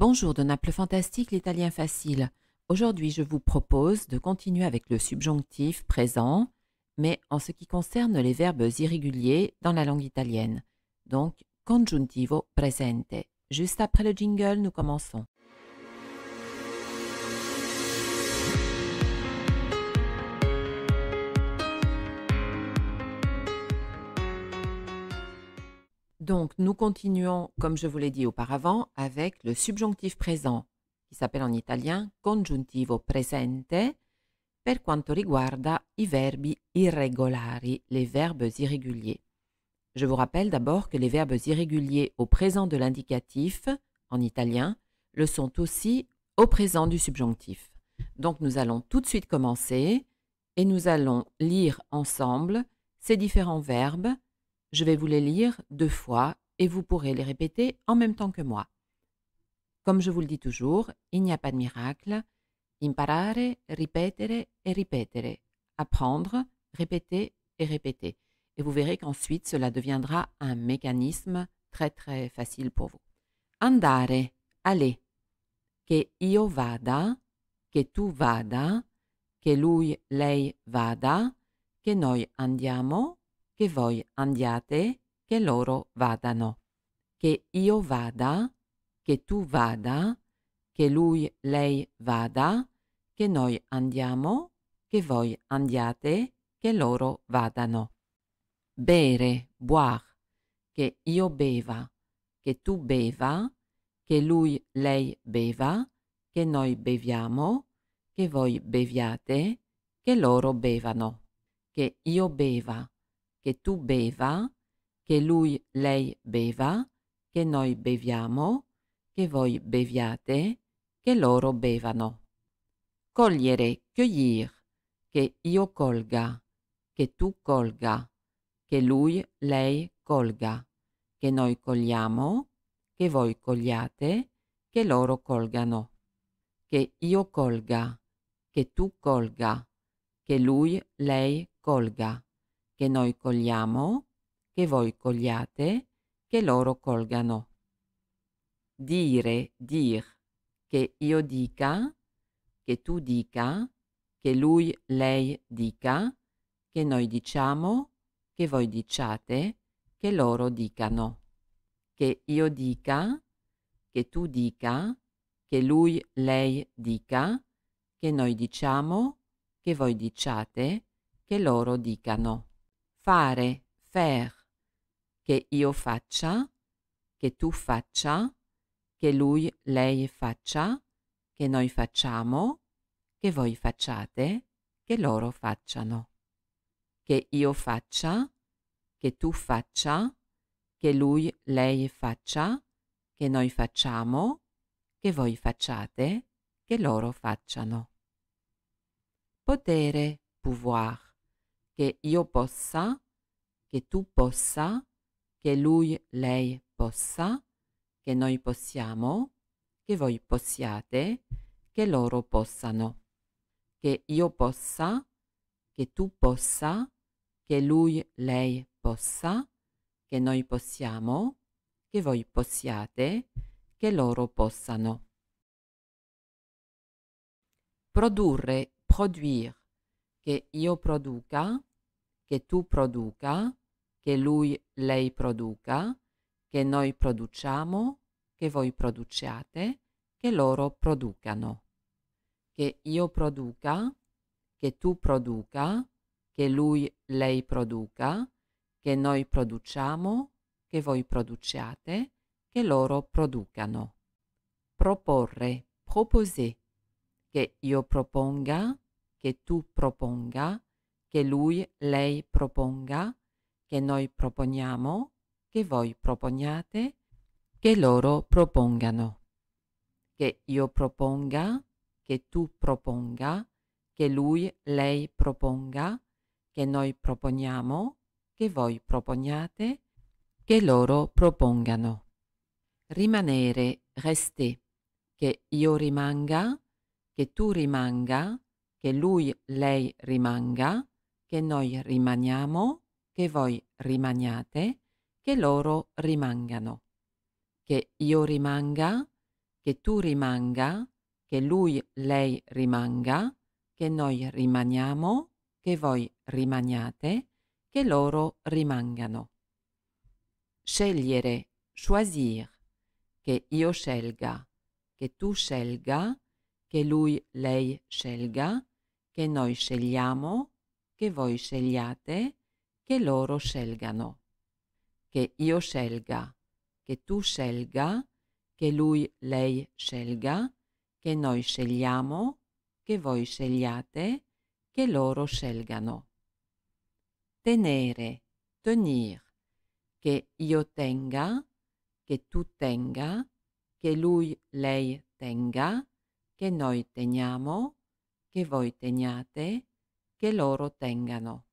Bonjour de Naples Fantastique, l'italien facile. Aujourd'hui, je vous propose de continuer avec le subjonctif présent, mais en ce qui concerne les verbes irréguliers dans la langue italienne. Donc, congiuntivo presente. Juste après le jingle, nous commençons. Donc, nous continuons, comme je vous l'ai dit auparavant, avec le subjonctif présent, qui s'appelle en italien congiuntivo presente, per quanto riguarda i verbi irregolari, les verbes irréguliers. Je vous rappelle d'abord que les verbes irréguliers au présent de l'indicatif, en italien, le sont aussi au présent du subjonctif. Donc nous allons tout de suite commencer et nous allons lire ensemble ces différents verbes je vais vous les lire deux fois et vous pourrez les répéter en même temps que moi. Comme je vous le dis toujours, il n'y a pas de miracle. Imparare, ripetere et ripetere. Apprendre, répéter et répéter. Et vous verrez qu'ensuite, cela deviendra un mécanisme très très facile pour vous. Andare, aller. Che io vada, che tu vada, che lui, lei vada, che noi andiamo, che voi andiate, che loro vadano, che io vada, che tu vada, che lui, lei vada, che noi andiamo, che voi andiate, che loro vadano. Bere, boire, che io beva, che tu beva, che lui, lei beva, che noi beviamo, che voi beviate, che loro bevano, che io beva, che tu beva, che lui, lei beva, che noi beviamo, che voi beviate, che loro bevano. Cogliere, cogliere, che io colga, che tu colga, che lui, lei colga, che noi cogliamo, che voi cogliate, che loro colgano. Che io colga, che tu colga, che lui, lei colga che noi cogliamo, che voi cogliate, che loro colgano. Dire, dir, che io dica, che tu dica, che lui, lei dica, che noi diciamo, che voi diciate, che loro dicano. Che io dica, che tu dica, che lui, lei dica, che noi diciamo, che voi diciate, che loro dicano fare, faire, che io faccia, che tu faccia, che lui, lei faccia, che noi facciamo, che voi facciate, che loro facciano, che io faccia, che tu faccia, che lui, lei faccia, che noi facciamo, che voi facciate, che loro facciano. Potere, pouvoir che io possa, che tu possa, che lui, lei possa, che noi possiamo, che voi possiate, che loro possano, che io possa, che tu possa, che lui, lei possa, che noi possiamo, che voi possiate, che loro possano. Produrre, produire, che io produca, che tu produca, che lui, lei produca, che noi produciamo, che voi produciate, che loro producano. Che io produca, che tu produca, che lui, lei produca, che noi produciamo, che voi produciate, che loro producano. Proporre, proposer, che io proponga, che tu proponga, che lui, lei proponga, che noi proponiamo, che voi proponiate, che loro propongano, che io proponga, che tu proponga, che lui, lei proponga, che noi proponiamo, che voi proponiate, che loro propongano. Rimanere, rester, che io rimanga, che tu rimanga, che lui, lei rimanga, che noi rimaniamo, che voi rimaniate, che loro rimangano, che io rimanga, che tu rimanga, che lui, lei rimanga, che noi rimaniamo, che voi rimaniate, che loro rimangano. Scegliere, choisir, che io scelga, che tu scelga, che lui, lei scelga, che noi scegliamo, che voi scegliate, che loro scelgano, che io scelga, che tu scelga, che lui, lei scelga, che noi scegliamo, che voi scegliate, che loro scelgano. Tenere, tenir, che io tenga, che tu tenga, che lui, lei tenga, che noi teniamo, che voi teniate, che loro tengano.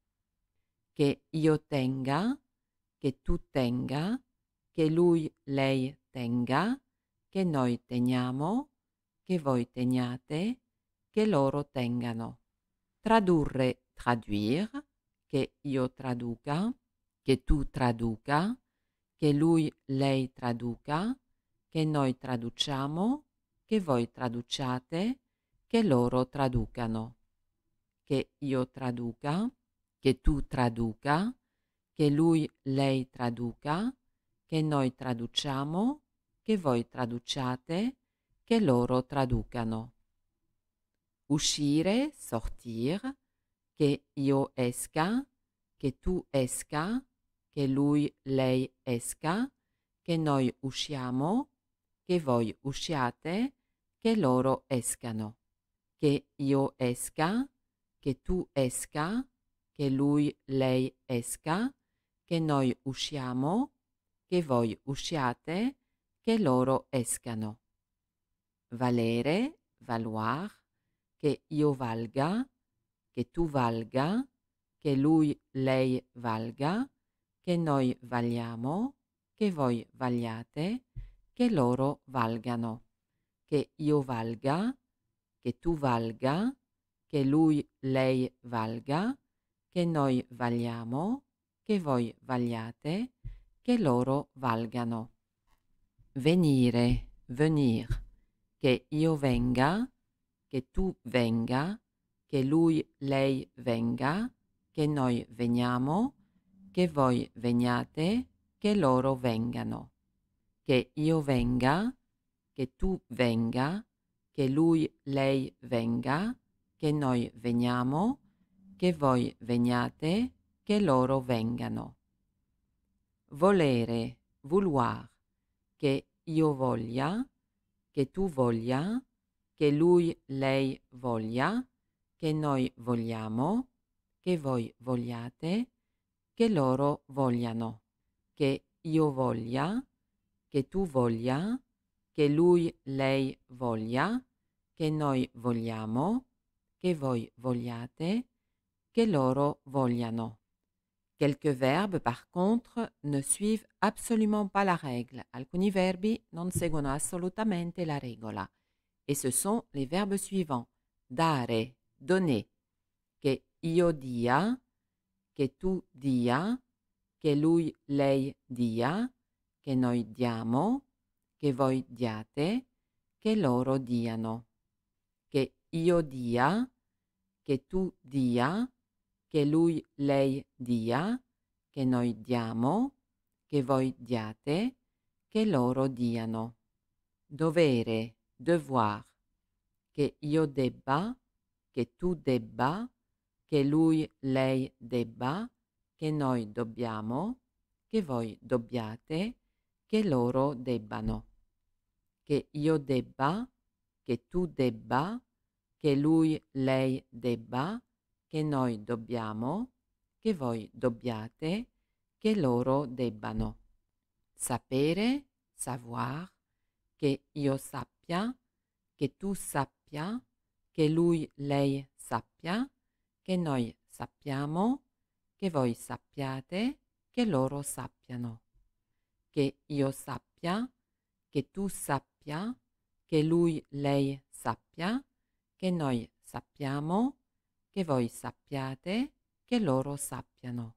Che io tenga, che tu tenga, che lui, lei tenga, che noi teniamo, che voi teniate, che loro tengano. Tradurre, traduire, che io traduca, che tu traduca, che lui, lei traduca, che noi traduciamo, che voi traduciate, che loro traducano che io traduca, che tu traduca, che lui, lei traduca, che noi traduciamo, che voi traduciate, che loro traducano. Uscire, sortir, che io esca, che tu esca, che lui, lei esca, che noi usciamo, che voi usciate, che loro escano, che io esca, che tu esca, che lui, lei esca, che noi usciamo, che voi usciate, che loro escano. Valere, valoir, che io valga, che tu valga, che lui, lei valga, che noi valiamo, che voi valiate, che loro valgano, che io valga, che tu valga, che lui, lei valga, che noi valiamo, che voi valiate, che loro valgano. Venire, venir, che io venga, che tu venga, che lui, lei venga, che noi veniamo, che voi veniate, che loro vengano. Che io venga, che tu venga, che lui, lei venga, che noi veniamo, che voi veniate, che loro vengano. Volere, vouloir, che io voglia, che tu voglia, che lui, lei voglia, che noi vogliamo, che voi vogliate, che loro vogliano, che io voglia, che tu voglia, che lui, lei voglia, che noi vogliamo, che voi vogliate, che loro vogliano. Quelques verbes, par contre, ne suivent absolument pas la règle. Alcuni verbi non seguono assolutamente la regola. Et ce sont les verbes suivants. Dare, donner. Che io dia, che tu dia, che lui, lei dia, che noi diamo, che voi diate, che loro diano. Che io dia, che tu dia, che lui, lei dia, che noi diamo, che voi diate, che loro diano. Dovere, devoir, che io debba, che tu debba, che lui, lei debba, che noi dobbiamo, che voi dobbiate, che loro debbano. Che io debba, che tu debba, che lui, lei debba, che noi dobbiamo, che voi dobbiate, che loro debbano. Sapere, savoir, che io sappia, che tu sappia, che lui, lei sappia, che noi sappiamo, che voi sappiate, che loro sappiano. Che io sappia, che tu sappia, che lui, lei sappia, che noi sappiamo, che voi sappiate, che loro sappiano.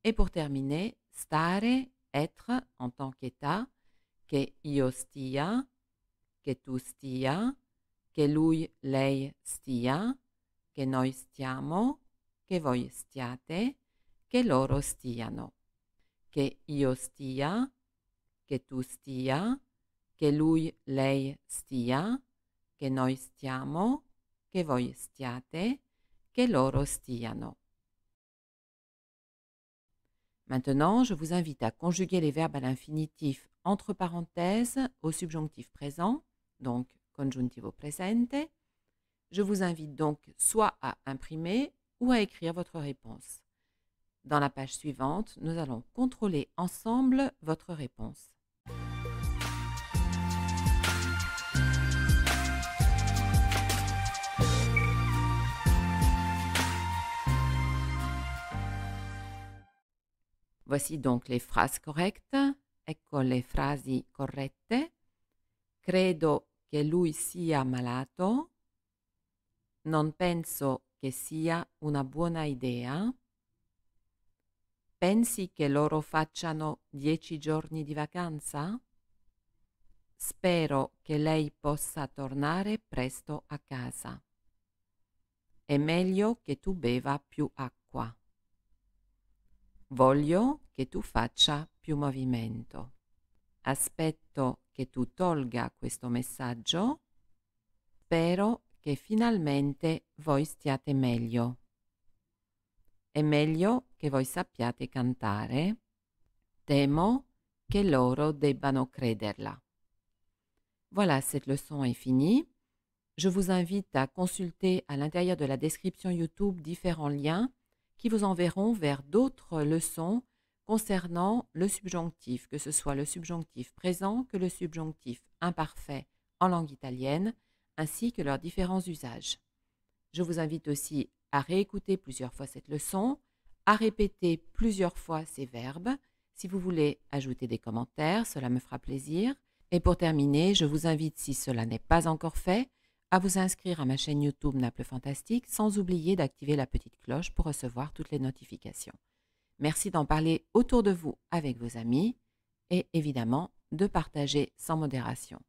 E per terminare, stare, être en tant qu'état, che io stia, che tu stia, che lui, lei stia, che noi stiamo, che voi stiate, che loro stiano. Che io stia, che tu stia, che lui, lei stia, che noi stiamo, che voi stiate, che loro stiano. Maintenant, je vous invite à conjuguer les verbes à l'infinitif entre parenthèses au subjonctif présent, donc conjuntivo presente. Je vous invite donc soit à imprimer ou à écrire votre réponse. Dans la page suivante, nous allons contrôler ensemble votre réponse. Voici donc les phrases correctes. Ecco le frasi corrette. Credo che lui sia malato. Non penso che sia una buona idea. Pensi che loro facciano dieci giorni di vacanza? Spero che lei possa tornare presto a casa. È meglio che tu beva più acqua. Voglio che tu faccia più movimento. Aspetto che tu tolga questo messaggio. Spero che finalmente voi stiate meglio. È meglio che voi sappiate cantare. Temo che loro debbano crederla. Voilà, cette leçon est finie. Je vous invite à consulter à l'intérieur de la description YouTube différents liens qui vous enverront vers d'autres leçons concernant le subjonctif, que ce soit le subjonctif présent que le subjonctif imparfait en langue italienne, ainsi que leurs différents usages. Je vous invite aussi à réécouter plusieurs fois cette leçon, à répéter plusieurs fois ces verbes. Si vous voulez ajouter des commentaires, cela me fera plaisir. Et pour terminer, je vous invite, si cela n'est pas encore fait, à vous inscrire à ma chaîne YouTube Naples Fantastique sans oublier d'activer la petite cloche pour recevoir toutes les notifications. Merci d'en parler autour de vous avec vos amis et évidemment de partager sans modération.